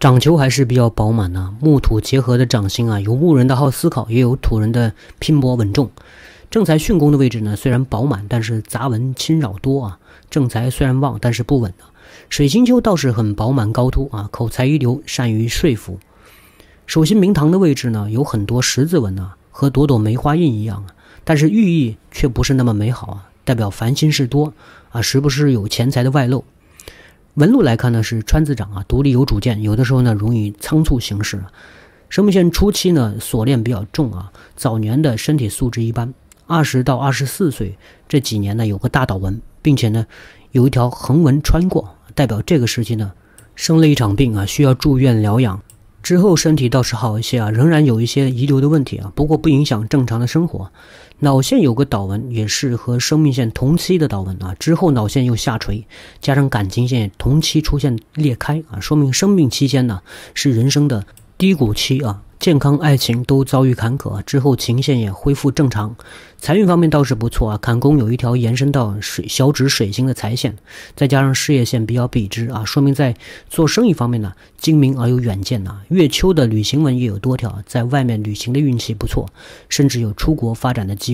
掌球还是比较饱满呢，木土结合的掌心啊，有木人的好思考，也有土人的拼搏稳重。正财巽宫的位置呢，虽然饱满，但是杂纹侵扰多啊。正财虽然旺，但是不稳啊。水星丘倒是很饱满高凸啊，口才一流，善于说服。手心明堂的位置呢，有很多十字纹呢，和朵朵梅花印一样啊，但是寓意却不是那么美好啊，代表烦心事多啊，时不时有钱财的外漏。纹路来看呢，是川字掌啊，独立有主见，有的时候呢容易仓促行事。生命线初期呢锁链比较重啊，早年的身体素质一般。二十到二十四岁这几年呢有个大岛纹，并且呢有一条横纹穿过，代表这个时期呢生了一场病啊，需要住院疗养。之后身体倒是好一些啊，仍然有一些遗留的问题啊，不过不影响正常的生活。脑线有个岛纹，也是和生命线同期的岛纹啊。之后脑线又下垂，加上感情线同期出现裂开啊，说明生病期间呢是人生的低谷期啊。健康、爱情都遭遇坎坷之后，情线也恢复正常。财运方面倒是不错啊，坎宫有一条延伸到水小指水星的财线，再加上事业线比较笔直啊，说明在做生意方面呢，精明而有远见啊。月秋的旅行纹也有多条，在外面旅行的运气不错，甚至有出国发展的机。